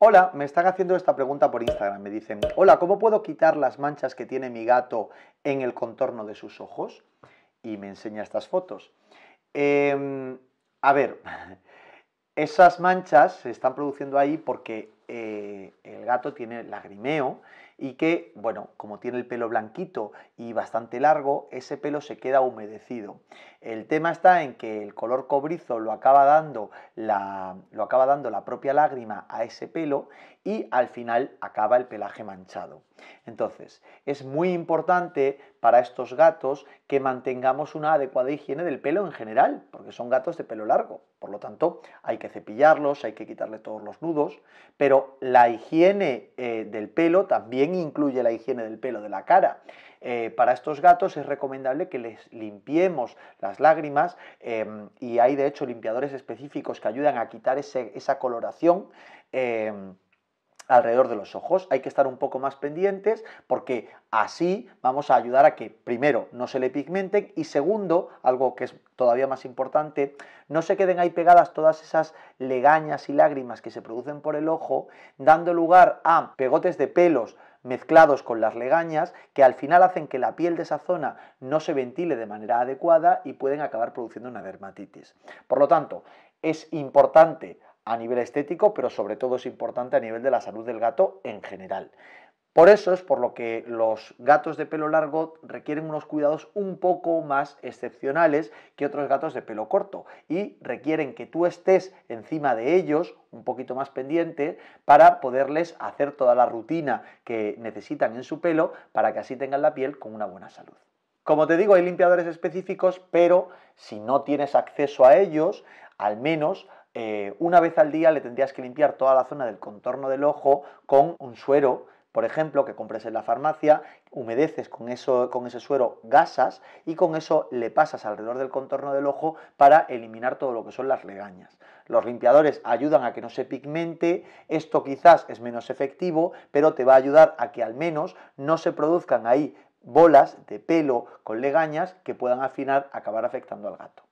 Hola, me están haciendo esta pregunta por Instagram. Me dicen, hola, ¿cómo puedo quitar las manchas que tiene mi gato en el contorno de sus ojos? Y me enseña estas fotos. Em, a ver, esas manchas se están produciendo ahí porque eh, el gato tiene lagrimeo y que, bueno, como tiene el pelo blanquito y bastante largo, ese pelo se queda humedecido. El tema está en que el color cobrizo lo acaba dando la, lo acaba dando la propia lágrima a ese pelo y al final acaba el pelaje manchado. Entonces, es muy importante para estos gatos que mantengamos una adecuada higiene del pelo en general, porque son gatos de pelo largo. Por lo tanto, hay que cepillarlos, hay que quitarle todos los nudos, pero la higiene eh, del pelo también incluye la higiene del pelo de la cara. Eh, para estos gatos es recomendable que les limpiemos las lágrimas em, y hay de hecho limpiadores específicos que ayudan a quitar esa coloración. Em, alrededor de los ojos. Hay que estar un poco más pendientes porque así vamos a ayudar a que, primero, no se le pigmenten y segundo, algo que es todavía más importante, no se queden ahí pegadas todas esas legañas y lágrimas que se producen por el ojo, dando lugar a pegotes de pelos mezclados con las legañas que al final hacen que la piel de esa zona no se ventile de manera adecuada y pueden acabar produciendo una dermatitis. Por lo tanto, es importante a nivel estético, pero sobre todo es importante a nivel de la salud del gato en general. Por eso es por lo que los gatos de pelo largo requieren unos cuidados un poco más excepcionales que otros gatos de pelo corto y requieren que tú estés encima de ellos un poquito más pendiente para poderles hacer toda la rutina que necesitan en su pelo para que así tengan la piel con una buena salud. Como te digo, hay limpiadores específicos, pero si no tienes acceso a ellos, al menos eh, una vez al día le tendrías que limpiar toda la zona del contorno del ojo con un suero por ejemplo, que compres en la farmacia, humedeces con, eso, con ese suero, gasas y con eso le pasas alrededor del contorno del ojo para eliminar todo lo que son las legañas. Los limpiadores ayudan a que no se pigmente, esto quizás es menos efectivo, pero te va a ayudar a que al menos no se produzcan ahí bolas de pelo con legañas que puedan al final acabar afectando al gato.